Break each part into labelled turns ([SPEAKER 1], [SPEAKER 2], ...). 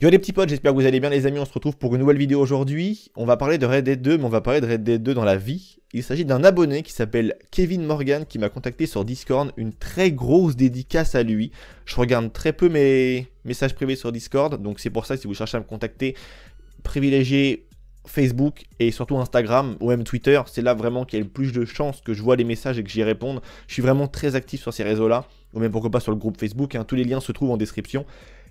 [SPEAKER 1] Yo les petits potes, j'espère que vous allez bien les amis, on se retrouve pour une nouvelle vidéo aujourd'hui. On va parler de Red Dead 2, mais on va parler de Red Dead 2 dans la vie. Il s'agit d'un abonné qui s'appelle Kevin Morgan qui m'a contacté sur Discord, une très grosse dédicace à lui. Je regarde très peu mes messages privés sur Discord, donc c'est pour ça que si vous cherchez à me contacter, privilégiez Facebook et surtout Instagram ou même Twitter, c'est là vraiment qu'il y a le plus de chances que je vois les messages et que j'y réponde. Je suis vraiment très actif sur ces réseaux-là, ou même pourquoi pas sur le groupe Facebook, hein. tous les liens se trouvent en description.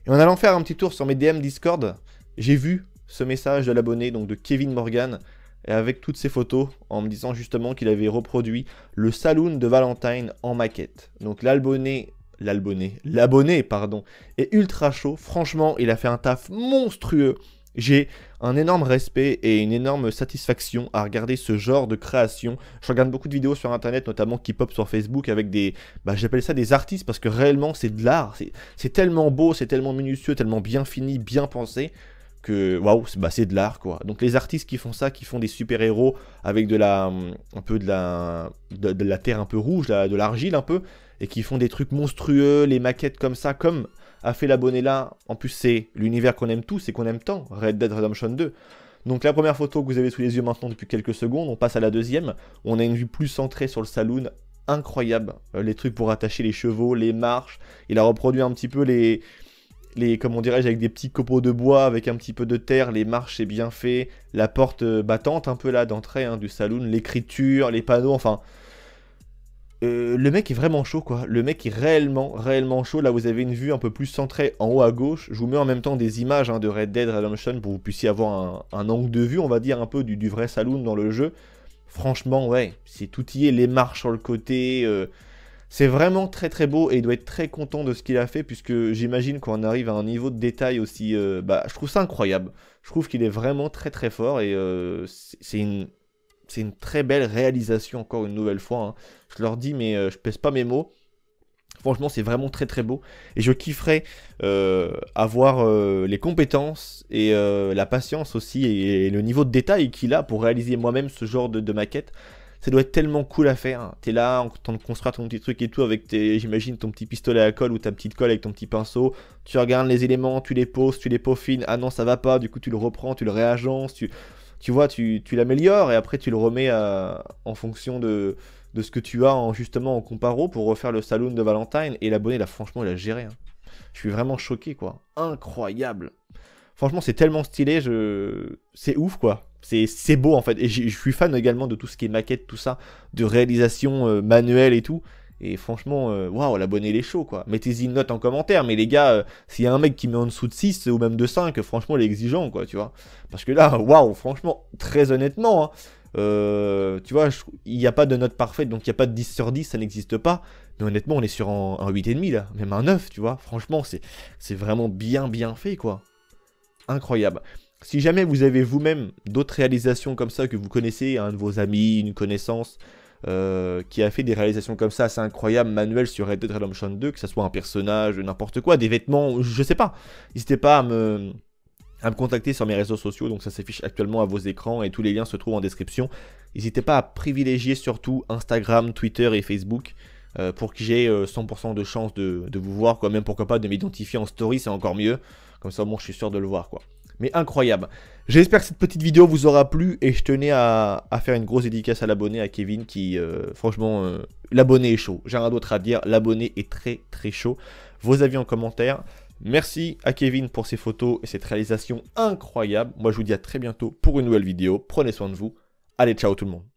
[SPEAKER 1] Et en allant faire un petit tour sur mes DM Discord, j'ai vu ce message de l'abonné, donc de Kevin Morgan, avec toutes ses photos, en me disant justement qu'il avait reproduit le saloon de Valentine en maquette. Donc l'abonné, l'abonné, l'abonné, pardon, est ultra chaud. Franchement, il a fait un taf monstrueux j'ai un énorme respect et une énorme satisfaction à regarder ce genre de création. Je regarde beaucoup de vidéos sur internet, notamment qui pop sur Facebook, avec des. Bah, j'appelle ça des artistes parce que réellement c'est de l'art. C'est tellement beau, c'est tellement minutieux, tellement bien fini, bien pensé que waouh, bah, c'est de l'art quoi. Donc les artistes qui font ça, qui font des super-héros avec de la. un peu de la. de la terre un peu rouge, de l'argile un peu, et qui font des trucs monstrueux, les maquettes comme ça, comme a fait l'abonné là. En plus, c'est l'univers qu'on aime tous et qu'on aime tant, Red Dead Redemption 2. Donc la première photo que vous avez sous les yeux maintenant depuis quelques secondes, on passe à la deuxième. On a une vue plus centrée sur le saloon, incroyable. Euh, les trucs pour attacher les chevaux, les marches. Il a reproduit un petit peu les, les comment dirais-je, avec des petits copeaux de bois, avec un petit peu de terre. Les marches, c'est bien fait. La porte euh, battante un peu là d'entrée hein, du saloon, l'écriture, les panneaux, enfin euh, le mec est vraiment chaud, quoi. Le mec est réellement, réellement chaud. Là, vous avez une vue un peu plus centrée en haut à gauche. Je vous mets en même temps des images hein, de Red Dead Redemption pour vous puissiez avoir un, angle de vue, on va dire, un peu du, vrai saloon dans le jeu. Franchement, ouais, c'est tout y est. Les marches sur le côté. Euh, c'est vraiment très, très beau et il doit être très content de ce qu'il a fait puisque j'imagine qu'on arrive à un niveau de détail aussi. Euh, bah, je trouve ça incroyable. Je trouve qu'il est vraiment très, très fort et c'est une c'est une très belle réalisation, encore une nouvelle fois. Hein. Je leur dis, mais euh, je pèse pas mes mots. Franchement, c'est vraiment très très beau. Et je kifferais euh, avoir euh, les compétences et la patience aussi et, le niveau de détail qu'il a pour réaliser moi-même ce genre de, maquette. Ça doit être tellement cool à faire. Tu hein. T'es là en train de construire ton petit truc et tout avec, j'imagine, ton petit pistolet à colle ou ta petite colle avec ton petit pinceau. Tu regardes les éléments, tu les poses, tu les peaufines. Ah non, ça va pas. Du coup, tu le reprends, tu le réagences. Tu tu vois, tu, l'améliores et après tu le remets euh, en fonction de, ce que tu as en, justement en comparo pour refaire le saloon de Valentine. Et l'abonné, là, franchement, il a géré. Hein. Je suis vraiment choqué, quoi. Incroyable. Franchement, c'est tellement stylé, je... c'est ouf, quoi. C'est beau, en fait. Et je suis fan également de tout ce qui est maquette, tout ça, de réalisation euh, manuelle et tout. Et franchement, euh, waouh, l'abonné, il est chaud, quoi. Mettez-y une note en commentaire, mais les gars, euh, s'il y a un mec qui met en dessous de 6 ou même de 5, franchement, il est exigeant, quoi, tu vois. Parce que là, waouh, franchement, très honnêtement, hein, euh, tu vois, il n'y a pas de note parfaite, donc il n'y a pas de 10 sur 10, ça n'existe pas. Mais honnêtement, on est sur un, 8,5, là, même un 9, tu vois. Franchement, c'est vraiment bien, bien fait, quoi. Incroyable. Si jamais vous avez vous-même d'autres réalisations comme ça que vous connaissez, un de vos amis, une connaissance, euh, qui a fait des réalisations comme ça c'est incroyable, manuel sur Red Dead Redemption 2, que ce soit un personnage, n'importe quoi, des vêtements, je sais pas. N'hésitez pas à me, contacter sur mes réseaux sociaux, donc ça s'affiche actuellement à vos écrans et tous les liens se trouvent en description. N'hésitez pas à privilégier surtout Instagram, Twitter et Facebook euh, pour que j'ai 100% euh, de chance de, vous voir, quoi. même pourquoi pas de m'identifier en story, c'est encore mieux. Comme ça, moi je suis sûr de le voir. quoi mais incroyable. J'espère que cette petite vidéo vous aura plu et je tenais à, faire une grosse dédicace à l'abonné, à Kevin qui, euh, franchement, euh, l'abonné est chaud. J'ai rien d'autre à dire, l'abonné est très très chaud. Vos avis en commentaire. Merci à Kevin pour ses photos et cette réalisation incroyable. Moi je vous dis à très bientôt pour une nouvelle vidéo. Prenez soin de vous. Allez, ciao tout le monde.